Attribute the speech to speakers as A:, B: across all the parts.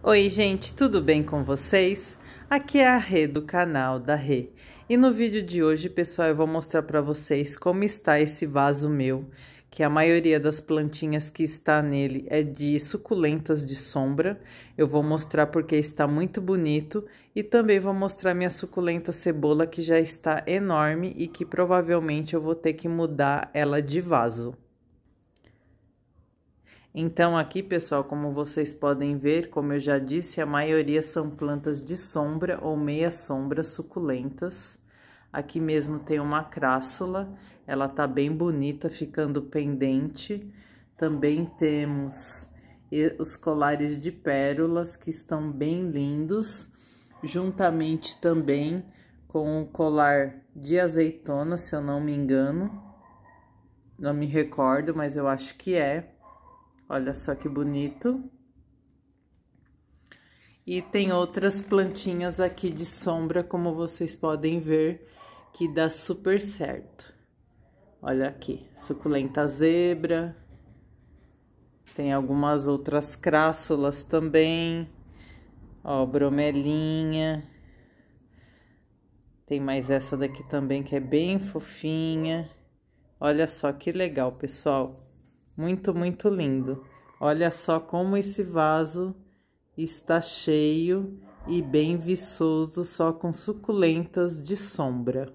A: Oi, gente, tudo bem com vocês? Aqui é a Rê do canal da Rê. E no vídeo de hoje, pessoal, eu vou mostrar para vocês como está esse vaso meu, que a maioria das plantinhas que está nele é de suculentas de sombra. Eu vou mostrar porque está muito bonito e também vou mostrar minha suculenta cebola que já está enorme e que provavelmente eu vou ter que mudar ela de vaso. Então aqui, pessoal, como vocês podem ver, como eu já disse, a maioria são plantas de sombra ou meia sombra suculentas. Aqui mesmo tem uma crássula, ela tá bem bonita, ficando pendente. Também temos os colares de pérolas que estão bem lindos, juntamente também com o colar de azeitona, se eu não me engano. Não me recordo, mas eu acho que é. Olha só que bonito. E tem outras plantinhas aqui de sombra, como vocês podem ver, que dá super certo. Olha aqui, suculenta zebra. Tem algumas outras crássulas também. Ó, bromelinha. Tem mais essa daqui também que é bem fofinha. Olha só que legal, pessoal. Muito, muito lindo. Olha só como esse vaso está cheio e bem viçoso, só com suculentas de sombra.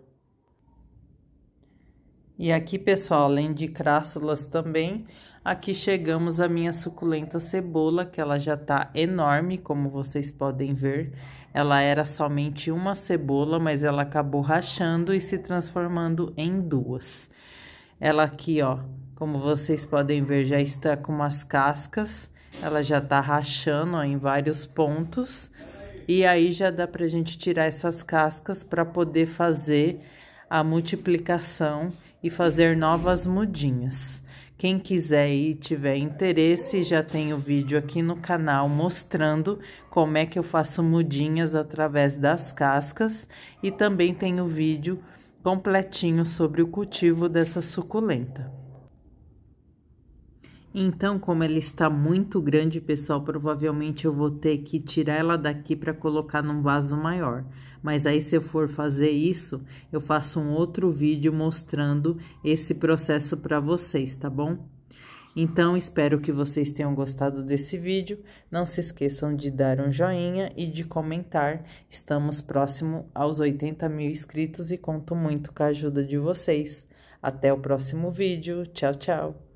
A: E aqui, pessoal, além de crássulas também, aqui chegamos a minha suculenta cebola, que ela já tá enorme, como vocês podem ver. Ela era somente uma cebola, mas ela acabou rachando e se transformando em duas. Ela aqui, ó, como vocês podem ver, já está com umas cascas. Ela já tá rachando, ó, em vários pontos. E aí já dá pra gente tirar essas cascas para poder fazer a multiplicação e fazer novas mudinhas. Quem quiser e tiver interesse, já tem o vídeo aqui no canal mostrando como é que eu faço mudinhas através das cascas e também tem o vídeo completinho sobre o cultivo dessa suculenta. Então, como ela está muito grande, pessoal, provavelmente eu vou ter que tirar ela daqui para colocar num vaso maior. Mas aí, se eu for fazer isso, eu faço um outro vídeo mostrando esse processo para vocês, tá bom? Então, espero que vocês tenham gostado desse vídeo. Não se esqueçam de dar um joinha e de comentar. Estamos próximo aos 80 mil inscritos e conto muito com a ajuda de vocês. Até o próximo vídeo. Tchau, tchau!